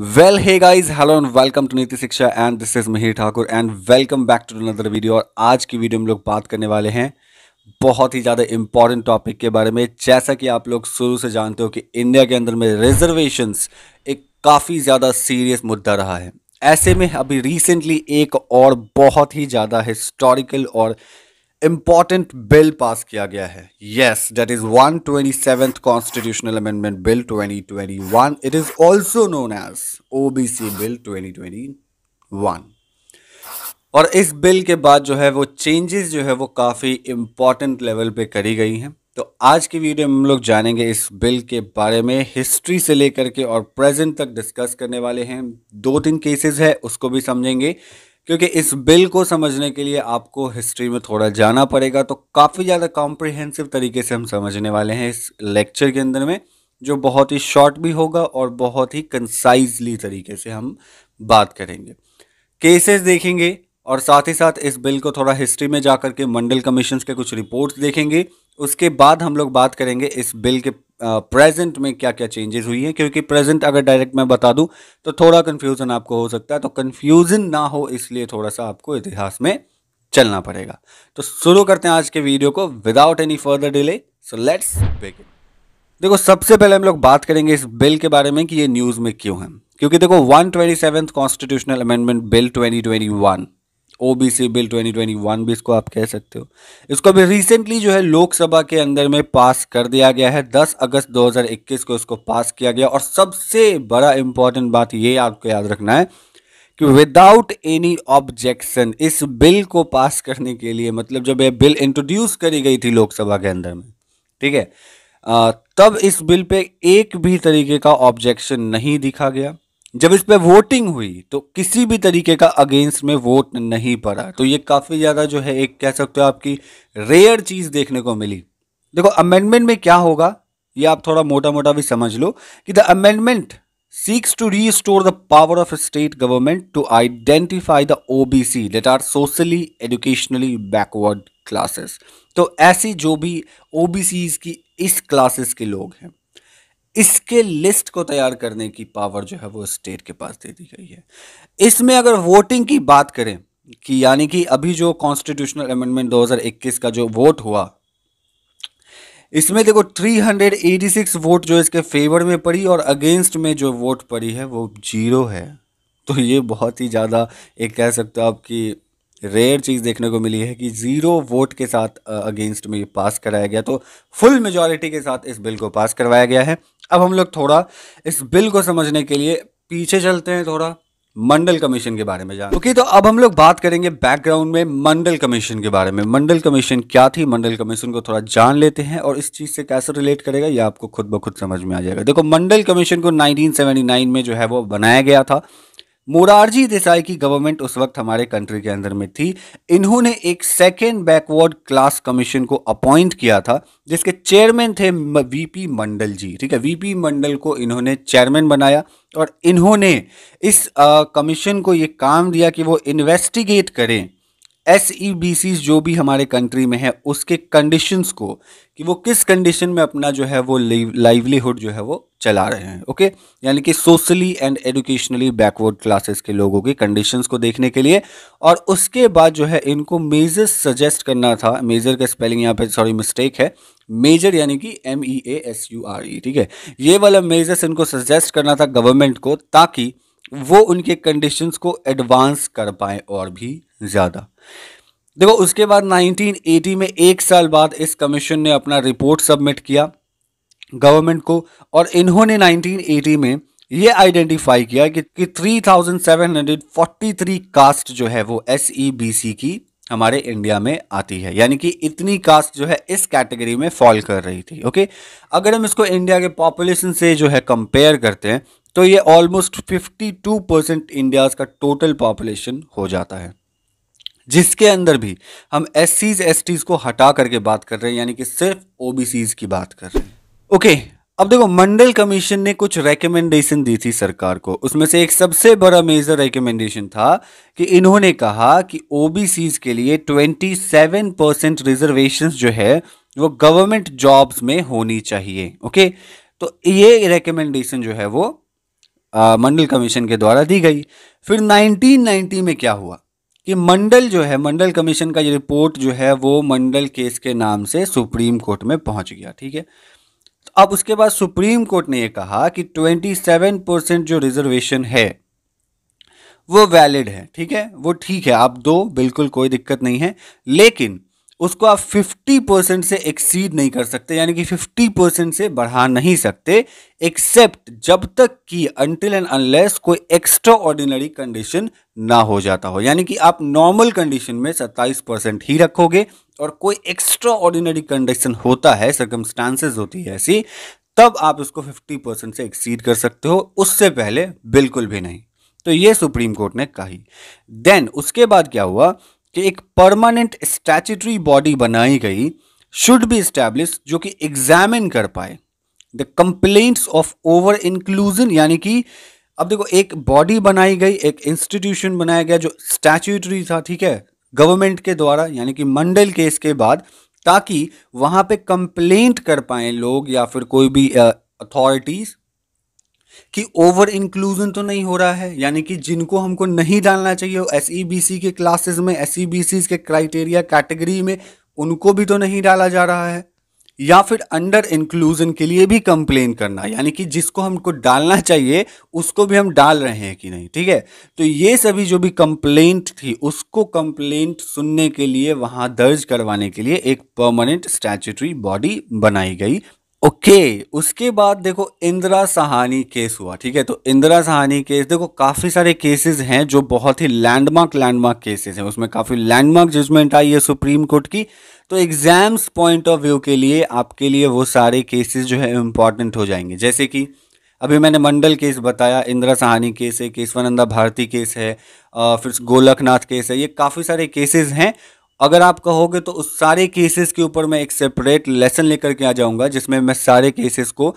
well hey guys hello and welcome to Niti Shiksha and this is Mihir Thakur and welcome back to another video और आज की video में लोग बात करने वाले हैं बहुत ही ज़्यादा इंपॉर्टेंट टॉपिक के बारे में जैसा कि आप लोग शुरू से जानते हो कि इंडिया के अंदर में रिजर्वेशंस एक काफ़ी ज़्यादा सीरियस मुद्दा रहा है ऐसे में अभी रिसेंटली एक और बहुत ही ज़्यादा हिस्टोरिकल और इम्पॉर्टेंट बिल पास किया गया है yes that is one twenty seventh constitutional amendment bill twenty twenty one it is also known as O B C bill twenty twenty one और इस बिल के बाद जो है वो चेंजेस जो है वो काफ़ी इम्पॉर्टेंट लेवल पे करी गई हैं तो आज की वीडियो में हम लोग जानेंगे इस बिल के बारे में हिस्ट्री से लेकर के और प्रेजेंट तक डिस्कस करने वाले हैं दो तीन केसेस है उसको भी समझेंगे क्योंकि इस बिल को समझने के लिए आपको हिस्ट्री में थोड़ा जाना पड़ेगा तो काफ़ी ज़्यादा कॉम्प्रिहेंसिव तरीके से हम समझने वाले हैं इस लेक्चर के अंदर में जो बहुत ही शॉर्ट भी होगा और बहुत ही कंसाइजली तरीके से हम बात करेंगे केसेस देखेंगे और साथ ही साथ इस बिल को थोड़ा हिस्ट्री में जा के मंडल कमीशन के कुछ रिपोर्ट्स देखेंगे उसके बाद हम लोग बात करेंगे इस बिल के प्रेजेंट में क्या क्या चेंजेस हुई हैं क्योंकि प्रेजेंट अगर डायरेक्ट मैं बता दूं तो थोड़ा कन्फ्यूज़न आपको हो सकता है तो कन्फ्यूज़न ना हो इसलिए थोड़ा सा आपको इतिहास में चलना पड़ेगा तो शुरू करते हैं आज के वीडियो को without any further delay so let's begin देखो सबसे पहले हम लोग बात करेंगे इस बिल के बारे में कि ये न्यूज़ में क्यों है क्योंकि देखो one twenty constitutional amendment bill twenty twenty one OBC bill 2021 भी इसको आप कह सकते हो इसको अभी रिसेंटली जो है लोकसभा के अंदर में पास कर दिया गया है 10 अगस्त 2021 को इसको पास किया गया और सबसे बड़ा इंपॉर्टेंट बात ये आपको याद रखना है कि विदाउट एनी ऑब्जेक्शन इस बिल को पास करने के लिए मतलब जब यह बिल इंट्रोड्यूस करी गई थी लोकसभा के अंदर में ठीक है तब इस बिल पे एक भी तरीके का ऑब्जेक्शन नहीं दिखा गया जब इस पर वोटिंग हुई तो किसी भी तरीके का अगेंस्ट में वोट नहीं पड़ा तो ये काफ़ी ज़्यादा जो है एक कह सकते हो आपकी रेयर चीज़ देखने को मिली देखो अमेंडमेंट में क्या होगा ये आप थोड़ा मोटा मोटा भी समझ लो कि the amendment seeks to restore the power of state government to identify the O B C that are socially educationally backward classes तो ऐसी जो भी ओ बी सीज की इस क्लासेस के लोग हैं इसके लिस्ट को तैयार करने की पावर जो है वो स्टेट के पास दे दी गई है इसमें अगर वोटिंग की बात करें कि यानी कि अभी जो कॉन्स्टिट्यूशनल अमेंडमेंट 2021 का जो वोट हुआ इसमें देखो 386 वोट जो इसके फेवर में पड़ी और अगेंस्ट में जो वोट पड़ी है वो जीरो है तो ये बहुत ही ज़्यादा एक कह सकते हो आप कि रेयर चीज़ देखने को मिली है कि ज़ीरो वोट के साथ अगेंस्ट में ये पास कराया गया तो फुल मेजॉरिटी के साथ इस बिल को पास करवाया गया है अब हम लोग थोड़ा इस बिल को समझने के लिए पीछे चलते हैं थोड़ा मंडल कमीशन के बारे में जान ओके okay, तो अब हम लोग बात करेंगे बैकग्राउंड में मंडल कमीशन के बारे में मंडल कमीशन क्या थी मंडल कमीशन को थोड़ा जान लेते हैं और इस चीज़ से कैसे रिलेट करेगा ये आपको खुद ब खुद समझ में आ जाएगा देखो मंडल कमीशन को 1979 में जो है वो बनाया गया था मोरारजी देसाई की गवर्नमेंट उस वक्त हमारे कंट्री के अंदर में थी इन्होंने एक सेकेंड बैकवर्ड क्लास कमीशन को अपॉइंट किया था जिसके चेयरमैन थे वीपी मंडल जी ठीक है वीपी मंडल को इन्होंने चेयरमैन बनाया और इन्होंने इस कमीशन को ये काम दिया कि वो इन्वेस्टिगेट करें एस ई e जो भी हमारे कंट्री में है उसके कंडीशंस को कि वो किस कंडीशन में अपना जो है वो लाइवलीहुड जो है वो चला रहे हैं ओके यानी कि socially and educationally backward classes के लोगों की कंडीशंस को देखने के लिए और उसके बाद जो है इनको मेजर सजेस्ट करना था मेजर का स्पेलिंग यहाँ पर सॉरी मिस्टेक है मेजर यानी कि M E A S U R E ठीक है ये वाला मेजर्स इनको सजेस्ट करना था गवर्नमेंट को ताकि वो उनके कंडीशंस को एडवांस कर पाएँ और भी ज़्यादा देखो उसके बाद 1980 में एक साल बाद इस कमीशन ने अपना रिपोर्ट सबमिट किया गवर्नमेंट को और इन्होंने 1980 में ये आइडेंटिफाई किया कि, कि 3743 कास्ट जो है वो एस e की हमारे इंडिया में आती है यानी कि इतनी कास्ट जो है इस कैटेगरी में फॉल कर रही थी ओके अगर हम इसको इंडिया के पॉपुलेशन से जो है कंपेयर करते हैं तो ये ऑलमोस्ट 52 परसेंट इंडियाज़ का टोटल पॉपुलेशन हो जाता है जिसके अंदर भी हम एस सीज एस टीज को हटा करके बात कर रहे हैं यानी कि सिर्फ ओबीसीज की बात कर रहे हैं ओके अब देखो मंडल कमीशन ने कुछ रेकमेंडेशन दी थी सरकार को उसमें से एक सबसे बड़ा मेजर रेकमेंडेशन था कि इन्होंने कहा कि ओबीसीज के लिए 27 परसेंट रिजर्वेशन जो है वो गवर्नमेंट जॉब्स में होनी चाहिए ओके तो ये रेकमेंडेशन जो है वो मंडल कमीशन के द्वारा दी गई फिर 1990 में क्या हुआ कि मंडल जो है मंडल कमीशन का ये रिपोर्ट जो है वो मंडल केस के नाम से सुप्रीम कोर्ट में पहुंच गया ठीक है तो अब उसके बाद सुप्रीम कोर्ट ने ये कहा कि 27 परसेंट जो रिजर्वेशन है वो वैलिड है ठीक है वो ठीक है आप दो बिल्कुल कोई दिक्कत नहीं है लेकिन उसको आप 50 परसेंट से एक्सीड नहीं कर सकते यानी कि 50 परसेंट से बढ़ा नहीं सकते एक्सेप्ट जब तक कि अनटिल एंड अनलेस कोई एक्स्ट्रा ऑर्डिनरी कंडीशन ना हो जाता हो यानी कि आप नॉर्मल कंडीशन में 27 परसेंट ही रखोगे और कोई एक्स्ट्रा ऑर्डिनरी कंडीशन होता है सर्कमस्टांसेस होती है ऐसी तब आप उसको 50 परसेंट से एक्सीड कर सकते हो उससे पहले बिल्कुल भी नहीं तो ये सुप्रीम कोर्ट ने कही देन उसके बाद क्या हुआ कि एक परमानेंट स्टैचूटरी बॉडी बनाई गई शुड बी स्टैब्लिश जो कि एग्जामिन कर पाए the complaints of over inclusion यानी कि अब देखो एक बॉडी बनाई गई एक इंस्टीट्यूशन बनाया गया जो स्टैच्यूटरी था ठीक है गवर्नमेंट के द्वारा यानी कि मंडल केस के बाद ताकि वहां पे कंप्लेंट कर पाए लोग या फिर कोई भी अथॉरिटीज़ कि ओवर इंक्लूजन तो नहीं हो रहा है यानी कि जिनको हमको नहीं डालना चाहिए एस e के क्लासेस में एस e के क्राइटेरिया कैटेगरी में उनको भी तो नहीं डाला जा रहा है या फिर अंडर इंक्लूजन के लिए भी कंप्लेन करना यानी कि जिसको हमको डालना चाहिए उसको भी हम डाल रहे हैं कि नहीं ठीक है तो ये सभी जो भी कंप्लेंट थी उसको कंप्लेंट सुनने के लिए वहां दर्ज करवाने के लिए एक परमानेंट स्टैचूटरी बॉडी बनाई गई ओके okay, उसके बाद देखो इंदिरा सहानी केस हुआ ठीक है तो इंदिरा सहानी केस देखो काफ़ी सारे केसेस हैं जो बहुत ही लैंडमार्क लैंडमार्क केसेस हैं उसमें काफ़ी लैंडमार्क जजमेंट आई है सुप्रीम कोर्ट की तो एग्जाम्स पॉइंट ऑफ व्यू के लिए आपके लिए वो सारे केसेस जो है इम्पॉर्टेंट हो जाएंगे जैसे कि अभी मैंने मंडल केस बताया इंदिरा सहानी केस है केशवानंदा भारती केस है फिर गोलकनाथ केस है ये काफ़ी सारे केसेस हैं अगर आप कहोगे तो उस सारे केसेस के ऊपर मैं एक सेपरेट लेसन लेकर के आ जाऊंगा जिसमें मैं सारे केसेस को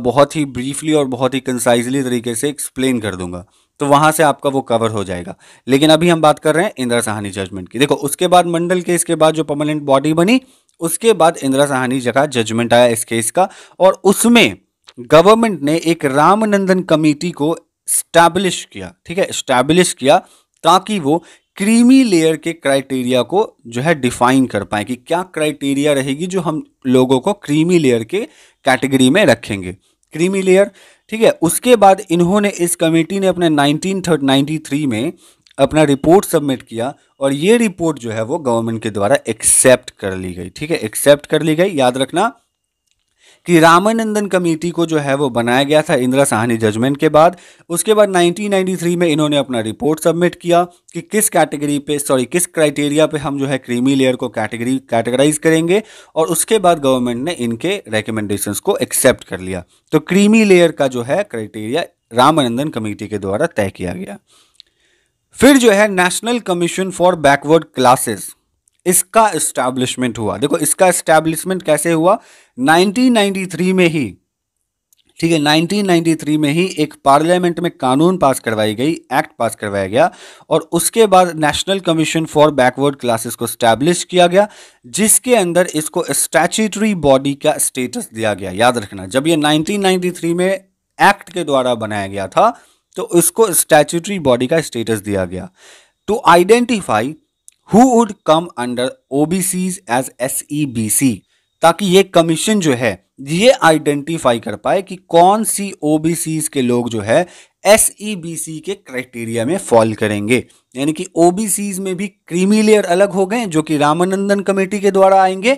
बहुत ही ब्रीफली और बहुत ही कंसाइजली तरीके से एक्सप्लेन कर दूंगा तो वहां से आपका वो कवर हो जाएगा लेकिन अभी हम बात कर रहे हैं इंदिरा साहनी जजमेंट की देखो उसके बाद मंडल केस के बाद जो परमानेंट बॉडी बनी उसके बाद इंदिरा साहनी जगह जजमेंट आया इस केस का और उसमें गवर्नमेंट ने एक रामनंदन कमेटी को स्टैब्लिश किया ठीक है स्टैब्लिश किया ताकि वो क्रीमी लेयर के क्राइटेरिया को जो है डिफाइन कर पाएँ कि क्या क्राइटेरिया रहेगी जो हम लोगों को क्रीमी लेयर के कैटेगरी में रखेंगे क्रीमी लेयर ठीक है उसके बाद इन्होंने इस कमेटी ने अपने नाइनटीन थ्री में अपना रिपोर्ट सबमिट किया और ये रिपोर्ट जो है वो गवर्नमेंट के द्वारा एक्सेप्ट कर ली गई ठीक है एक्सेप्ट कर ली गई याद रखना कि रामानंदन कमेटी को जो है वो बनाया गया था इंदिरा साहनी जजमेंट के बाद उसके बाद 1993 में इन्होंने अपना रिपोर्ट सबमिट किया कि किस कैटेगरी पे सॉरी किस क्राइटेरिया पे हम जो है क्रीमी लेयर को कैटेगरी कैटेगराइज करेंगे और उसके बाद गवर्नमेंट ने इनके रिकमेंडेशन को एक्सेप्ट कर लिया तो क्रीमी लेयर का जो है क्राइटेरिया रामानंदन कमेटी के द्वारा तय किया गया फिर जो है national commission for backward classes इसका इस्टेब्लिशमेंट हुआ देखो इसका इस्टेब्लिशमेंट कैसे हुआ 1993 में ही ठीक है 1993 में ही एक पार्लियामेंट में कानून पास करवाई गई एक्ट पास करवाया गया और उसके बाद national commission for backward classes को स्टैब्लिश किया गया जिसके अंदर इसको स्टैचूटरी बॉडी का स्टेटस दिया गया याद रखना जब ये 1993 में एक्ट के द्वारा बनाया गया था तो इसको स्टैचूटरी बॉडी का स्टेटस दिया गया to identify who would come under O B C as S E B C ताकि ये कमीशन जो है ये आइडेंटिफाई कर पाए कि कौन सी ओ बी सीज के लोग जो है एस ई बी सी के क्राइटेरिया में फॉल करेंगे यानी कि ओ बी सीज में भी क्रीमी लेयर अलग हो गए जो कि रामानंदन कमेटी के द्वारा आएंगे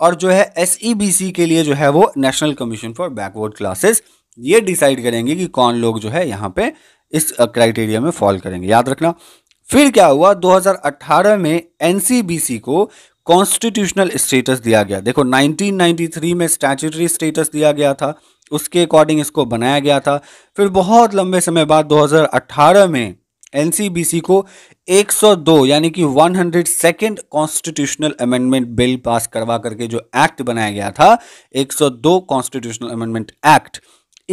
और जो है एस ई बी सी के लिए जो है वो national commission for backward classes ये डिसाइड करेंगे कि कौन लोग जो है यहाँ पे इस क्राइटेरिया में फॉल करेंगे याद रखना फिर क्या हुआ 2018 में एनसीबीसी को कॉन्स्टिट्यूशनल स्टेटस दिया गया देखो 1993 में स्टैचूटरी स्टेटस दिया गया था उसके अकॉर्डिंग इसको बनाया गया था फिर बहुत लंबे समय बाद 2018 में एनसीबीसी को 102 यानी कि 100 second constitutional amendment bill pass करवा करके जो एक्ट बनाया गया था 102 कॉन्स्टिट्यूशनल अमेंडमेंट एक्ट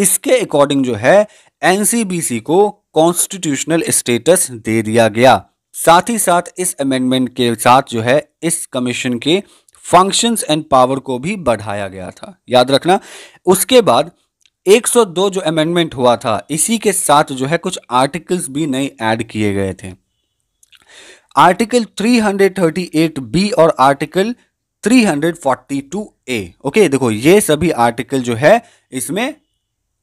इसके अकॉर्डिंग जो है एनसीबीसी को कॉन्स्टिट्यूशनल स्टेटस दे दिया गया साथ ही साथ इस अमेंडमेंट के साथ जो है इस कमीशन के फंक्शंस एंड पावर को भी बढ़ाया गया था याद रखना उसके बाद 102 जो अमेंडमेंट हुआ था इसी के साथ जो है कुछ आर्टिकल्स भी नए ऐड किए गए थे आर्टिकल 338 बी और आर्टिकल 342 ए ओके देखो ये सभी आर्टिकल जो है इसमें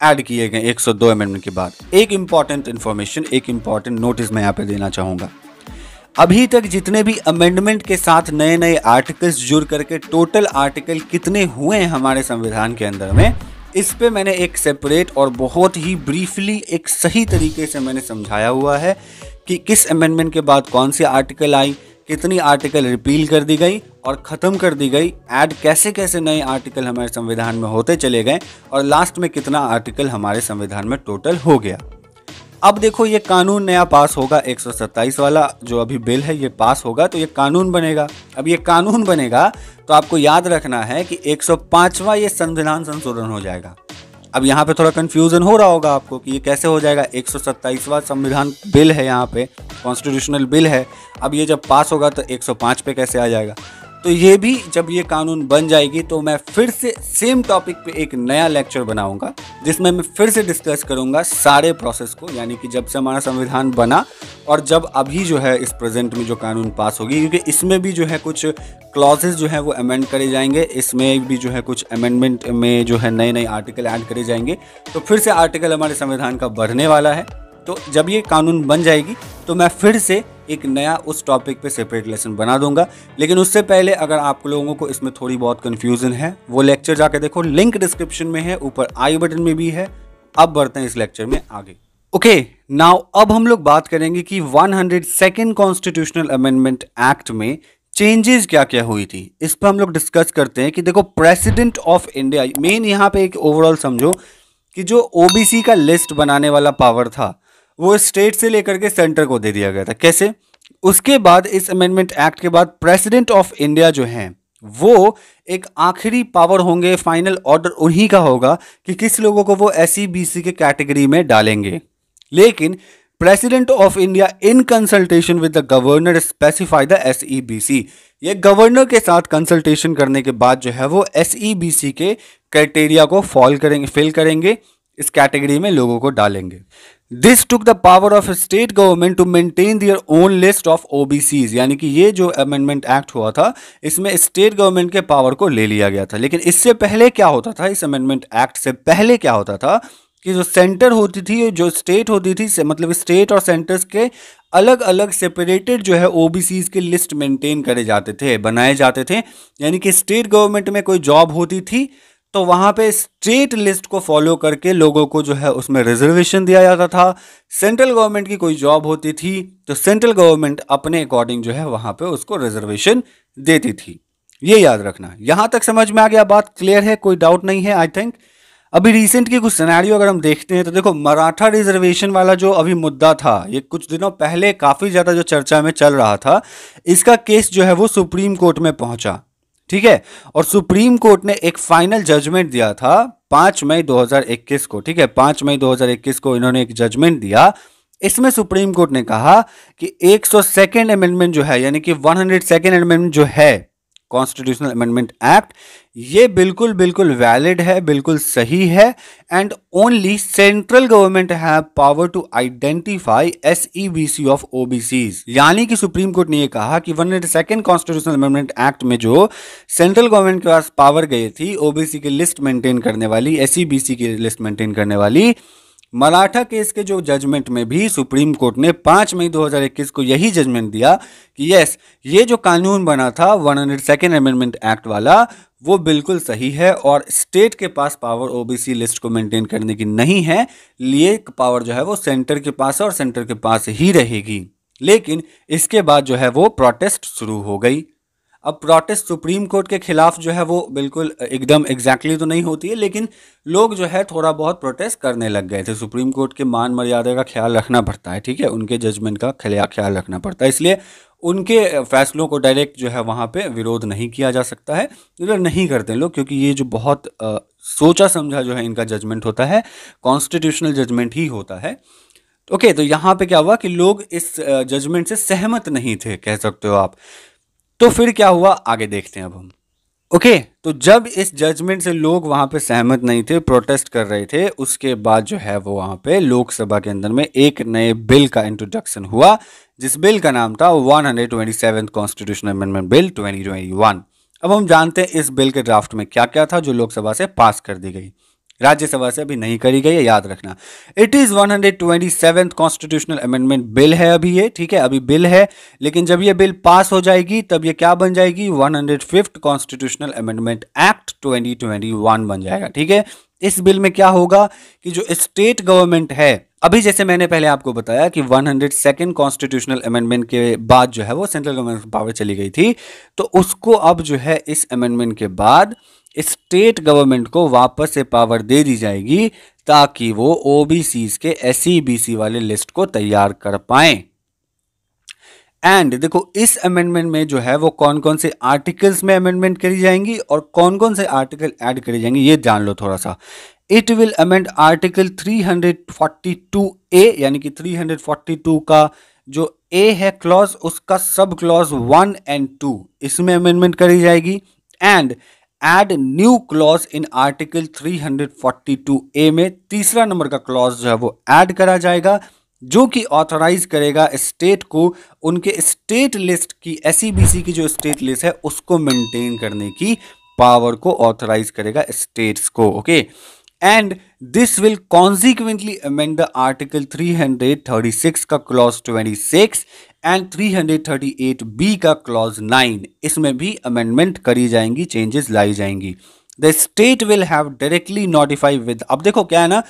ऐड किए गए 102 अमेंडमेंट के बाद एक इम्पॉर्टेंट इन्फॉर्मेशन एक इम्पॉर्टेंट नोटिस मैं यहाँ पे देना चाहूँगा अभी तक जितने भी अमेंडमेंट के साथ नए नए आर्टिकल्स जुड़ करके टोटल आर्टिकल कितने हुए हैं हमारे संविधान के अंदर में इस पर मैंने एक सेपरेट और बहुत ही ब्रीफली एक सही तरीके से मैंने समझाया हुआ है कि किस अमेंडमेंट के बाद कौन सी आर्टिकल आई कितनी आर्टिकल रिपील कर दी गई और ख़त्म कर दी गई ऐड कैसे कैसे नए आर्टिकल हमारे संविधान में होते चले गए और लास्ट में कितना आर्टिकल हमारे संविधान में टोटल हो गया अब देखो ये कानून नया पास होगा एक वाला जो अभी बिल है ये पास होगा तो ये कानून बनेगा अब ये कानून बनेगा तो आपको याद रखना है कि एक ये संविधान संशोधन हो जाएगा अब यहाँ पे थोड़ा कन्फ्यूज़न हो रहा होगा आपको कि ये कैसे हो जाएगा एक संविधान बिल है यहाँ पे कॉन्स्टिट्यूशनल बिल है अब ये जब पास होगा तो 105 पे कैसे आ जाएगा तो ये भी जब ये कानून बन जाएगी तो मैं फिर से सेम टॉपिक पे एक नया लेक्चर बनाऊंगा जिसमें मैं फिर से डिस्कस करूंगा सारे प्रोसेस को यानी कि जब से हमारा संविधान बना और जब अभी जो है इस प्रेजेंट में जो कानून पास होगी क्योंकि इसमें भी जो है कुछ क्लॉजेज जो है वो अमेंड करे जाएंगे इसमें भी जो है कुछ अमेंडमेंट में जो है नए नए आर्टिकल ऐड करे जाएंगे तो फिर से आर्टिकल हमारे संविधान का बढ़ने वाला है तो जब ये कानून बन जाएगी तो मैं फिर से एक नया उस टॉपिक पे सेपरेट लेसन बना दूंगा लेकिन उससे पहले अगर आप लोगों को इसमें थोड़ी बहुत कन्फ्यूज़न है वो लेक्चर जाके देखो लिंक डिस्क्रिप्शन में है ऊपर आई बटन में भी है अब बढ़ते हैं इस लेक्चर में आगे ओके okay, नाउ अब हम लोग बात करेंगे कि one hundred constitutional amendment act में चेंजेस क्या क्या हुई थी इस पर हम लोग डिस्कस करते हैं कि देखो प्रेसिडेंट ऑफ इंडिया मेन यहाँ पे एक ओवरऑल समझो कि जो ओबीसी का लिस्ट बनाने वाला पावर था वो स्टेट से लेकर के सेंटर को दे दिया गया था कैसे उसके बाद इस अमेंडमेंट एक्ट के बाद प्रेसिडेंट ऑफ इंडिया जो हैं वो एक आखिरी पावर होंगे फाइनल ऑर्डर उन्हीं का होगा कि किस लोगों को वो एस सी e के कैटेगरी में डालेंगे लेकिन president of India in consultation with the governor specify the S ये गवर्नर के साथ कंसल्टेशन करने के बाद जो है वो एस e के क्राइटेरिया को फॉल करेंगे फिल करेंगे इस कैटेगरी में लोगों को डालेंगे this took the power of state government to maintain their own list of OBCs यानी कि ये जो अमेंडमेंट एक्ट हुआ था इसमें स्टेट गवर्नमेंट के पावर को ले लिया गया था लेकिन इससे पहले क्या होता था इस अमेंडमेंट एक्ट से पहले क्या होता था कि जो सेंटर होती थी जो स्टेट होती थी मतलब स्टेट और सेंटर्स के अलग अलग सेपरेटेड जो है ओबीसीज के लिस्ट मेंटेन करे जाते थे बनाए जाते थे यानी कि स्टेट गवर्नमेंट में कोई जॉब होती थी तो वहाँ पे स्टेट लिस्ट को फॉलो करके लोगों को जो है उसमें रिजर्वेशन दिया जाता था सेंट्रल गवर्नमेंट की कोई जॉब होती थी तो सेंट्रल गवर्नमेंट अपने अकॉर्डिंग जो है वहाँ पे उसको रिजर्वेशन देती थी ये याद रखना यहाँ तक समझ में आ गया बात क्लियर है कोई डाउट नहीं है आई थिंक अभी रिसेंट की कुछ सिनेरियो अगर हम देखते हैं तो देखो मराठा रिजर्वेशन वाला जो अभी मुद्दा था ये कुछ दिनों पहले काफ़ी ज़्यादा जो चर्चा में चल रहा था इसका केस जो है वो सुप्रीम कोर्ट में पहुंचा ठीक है और सुप्रीम कोर्ट ने एक फाइनल जजमेंट दिया था पांच मई 2021 को ठीक है पांच मई 2021 को इन्होंने एक जजमेंट दिया इसमें सुप्रीम कोर्ट ने कहा कि सौ सेकेंड अमेंडमेंट जो है यानी कि हंड्रेड सेकेंड अमेंडमेंट जो है कॉन्स्टिट्यूशनल अमेंडमेंट एक्ट ये बिल्कुल बिल्कुल वैलिड है बिल्कुल सही है and only central government have power to identify S E B C of O B C यानी कि सुप्रीम कोर्ट ने यह कहा कि one second constitutional amendment act में जो सेंट्रल गवर्नमेंट के पास पावर गई थी ओबीसी की लिस्ट मेंटेन करने वाली एस ई बी सी की लिस्ट मेंटेन करने वाली मराठा केस के जो जजमेंट में भी सुप्रीम कोर्ट ने 5 मई 2021 को यही जजमेंट दिया कि यस ये जो कानून बना था one hundred second amendment act वाला वो बिल्कुल सही है और स्टेट के पास पावर ओबीसी लिस्ट को मेंटेन करने की नहीं है लिए पावर जो है वो सेंटर के पास और सेंटर के पास ही रहेगी लेकिन इसके बाद जो है वो प्रोटेस्ट शुरू हो गई अब प्रोटेस्ट सुप्रीम कोर्ट के खिलाफ जो है वो बिल्कुल एकदम एग्जैक्टली exactly तो नहीं होती है लेकिन लोग जो है थोड़ा बहुत प्रोटेस्ट करने लग गए थे सुप्रीम कोर्ट के मान मर्यादा का ख्याल रखना पड़ता है ठीक है उनके जजमेंट का ख्याल रखना पड़ता है इसलिए उनके फैसलों को डायरेक्ट जो है वहाँ पर विरोध नहीं किया जा सकता है इधर नहीं करते लोग क्योंकि ये जो बहुत आ, सोचा समझा जो है इनका जजमेंट होता है कॉन्स्टिट्यूशनल जजमेंट ही होता है ओके तो यहाँ पे क्या हुआ कि लोग इस जजमेंट से सहमत नहीं थे कह सकते हो आप तो फिर क्या हुआ आगे देखते हैं अब हम ओके okay, तो जब इस जजमेंट से लोग वहां पे सहमत नहीं थे प्रोटेस्ट कर रहे थे उसके बाद जो है वो वहां पे लोकसभा के अंदर में एक नए बिल का इंट्रोडक्शन हुआ जिस बिल का नाम था one hundred twenty seven constitution amendment bill twenty twenty one अब हम जानते हैं इस बिल के ड्राफ्ट में क्या क्या था जो लोकसभा से पास कर दी गई राज्यसभा से अभी नहीं करी गई है याद रखना it is one hundred twenty seven constitutional amendment bill है अभी ये ठीक है अभी बिल है लेकिन जब ये बिल पास हो जाएगी तब ये क्या बन जाएगी one hundred fifth constitutional amendment act twenty twenty one बन जाएगा ठीक है इस बिल में क्या होगा कि जो स्टेट गवर्नमेंट है अभी जैसे मैंने पहले आपको बताया कि वन 102nd कॉन्स्टिट्यूशनल अमेंडमेंट के बाद जो है वो सेंट्रल गवर्नमेंट पावर चली गई थी तो उसको अब जो है इस अमेंडमेंट के बाद स्टेट गवर्नमेंट को वापस से पावर दे दी जाएगी ताकि वो okay S C e वाले लिस्ट को तैयार कर पाए एंड देखो इस अमेंडमेंट में जो है वो कौन कौन से आर्टिकल्स में अमेंडमेंट करी जाएंगी और कौन कौन से आर्टिकल ऐड करी जाएंगे ये जान लो थोड़ा सा it will amend article 342 A यानी कि 342 का जो ए है क्लॉज उसका sub clause one and two इसमें अमेंडमेंट करी जाएगी and add new clause in article A में तीसरा नंबर का क्लॉज जो है वो ऐड करा जाएगा जो कि ऑथराइज करेगा स्टेट को उनके स्टेट लिस्ट की एस e की जो स्टेट लिस्ट है उसको मेंटेन करने की पावर को ऑथराइज करेगा स्टेट्स को okay and this will consequentially amend the article 336 का क्लॉज 26 एंड 338 बी का क्लॉज 9 इसमें भी अमेंडमेंट करी जाएंगी चेंजेस लाई जाएंगी the state will have directly notify with अब देखो क्या है ना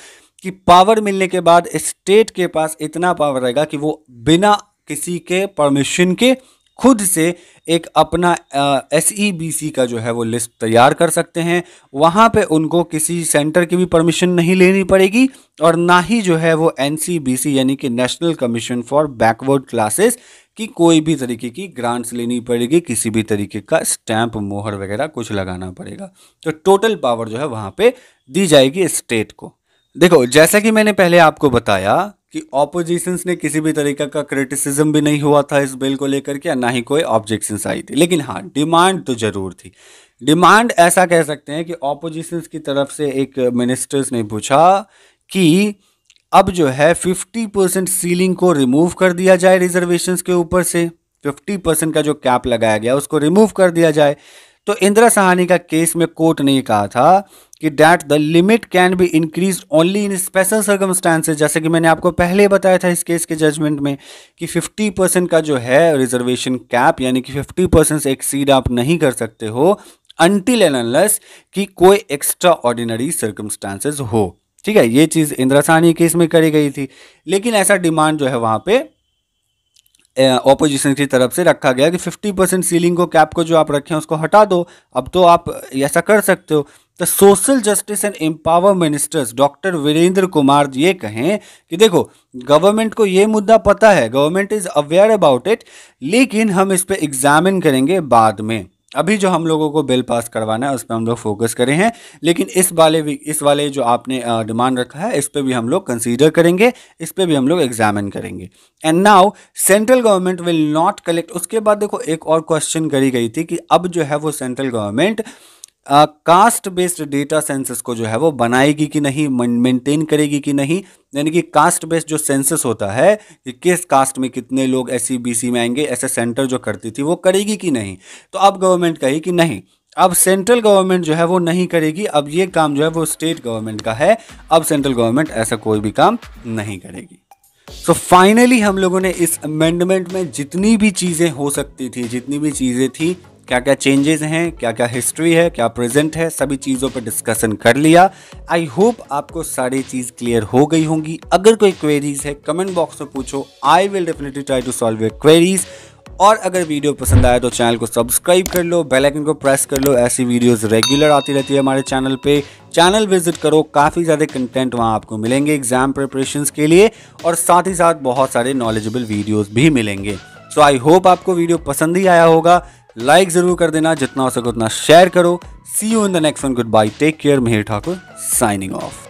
कि पावर मिलने के बाद स्टेट के पास इतना पावर रहेगा कि वो बिना किसी के परमिशन के खुद से एक अपना एस ई e का जो है वो लिस्ट तैयार कर सकते हैं वहाँ पे उनको किसी सेंटर की भी परमिशन नहीं लेनी पड़ेगी और ना ही जो है वो एन यानी कि national commission for backward classes की कोई भी तरीके की ग्रांट्स लेनी पड़ेगी किसी भी तरीके का स्टैंप मोहर वगैरह कुछ लगाना पड़ेगा तो टोटल पावर जो है वहाँ पे दी जाएगी स्टेट को देखो जैसा कि मैंने पहले आपको बताया कि ऑपोजिशंस ने किसी भी तरीके का क्रिटिसिज्म भी नहीं हुआ था इस बिल को लेकर के ना ही कोई ऑब्जेक्शन आई थी लेकिन हाँ डिमांड तो ज़रूर थी डिमांड ऐसा कह सकते हैं कि ऑपोजिशंस की तरफ से एक मिनिस्टर्स ने पूछा कि अब जो है 50 परसेंट सीलिंग को रिमूव कर दिया जाए रिजर्वेशंस के ऊपर से 50 परसेंट का जो कैप लगाया गया उसको रिमूव कर दिया जाए तो इंदिरा सहानी का केस में कोर्ट ने कहा था कि that the limit can be increase only in special circumstances जैसे कि मैंने आपको पहले बताया था इस केस के जजमेंट में कि 50 परसेंट का जो है रिजर्वेशन कैप यानी कि 50 परसेंट से एक्सीड आप नहीं कर सकते हो अंटिल एंड अनलेस कि कोई एक्स्ट्रा ऑर्डिनरी सर्कमस्टांसेस हो ठीक है ये चीज़ इंदिरा सहानी केस में करी गई थी लेकिन ऐसा डिमांड जो है वहाँ पर ऑपोजिशन की तरफ से रखा गया कि 50 परसेंट सीलिंग को कैप को जो आप हैं उसको हटा दो अब तो आप ऐसा कर सकते हो तो social justice and empower ministers doctor Virendra Kumar ये कहें कि देखो गवर्नमेंट को ये मुद्दा पता है government is aware about it लेकिन हम इस पर एग्जामिन करेंगे बाद में अभी जो हम लोगों को बिल पास करवाना है उस पर हम लोग फोकस करे हैं लेकिन इस वाले भी इस वाले जो आपने डिमांड रखा है इस पर भी हम लोग कंसीडर करेंगे इस पर भी हम लोग एग्जामिन करेंगे and now central government will not collect उसके बाद देखो एक और क्वेश्चन करी गई थी कि अब जो है वो central government caste based data census को जो है वो बनाएगी कि नहीं मेंटेन करेगी कि नहीं यानी कि कास्ट बेस्ड जो सेंसस होता है कि किस कास्ट में कितने लोग एस सी e में आएंगे ऐसे सेंटर जो करती थी वो करेगी कि नहीं तो अब गवर्नमेंट कही कि नहीं अब सेंट्रल गवर्नमेंट जो है वो नहीं करेगी अब ये काम जो है वो स्टेट गवर्नमेंट का है अब सेंट्रल गवर्नमेंट ऐसा कोई भी काम नहीं करेगी सो so फाइनली हम लोगों ने इस अमेंडमेंट में जितनी भी चीज़ें हो सकती थी जितनी भी चीज़ें थी क्या क्या चेंजेस हैं क्या क्या हिस्ट्री है क्या प्रेजेंट है सभी चीज़ों पर डिस्कशन कर लिया आई होप आपको सारी चीज़ क्लियर हो गई होंगी अगर कोई क्वेरीज है कमेंट बॉक्स में पूछो I will definitely try to solve your queries और अगर वीडियो पसंद आया तो चैनल को सब्सक्राइब कर लो बेल आइकन को प्रेस कर लो ऐसी वीडियोस रेगुलर आती रहती है हमारे चैनल पे चैनल विजिट करो काफ़ी ज़्यादा कंटेंट वहाँ आपको मिलेंगे एग्जाम प्रिपरेशन के लिए और साथ ही साथ बहुत सारे नॉलेजेबल वीडियोज़ भी मिलेंगे सो आई होप आपको वीडियो पसंद ही आया होगा लाइक ज़रूर कर देना जितना हो सके उतना शेयर करो see you in the next one good bye take care Mihir Thakur signing of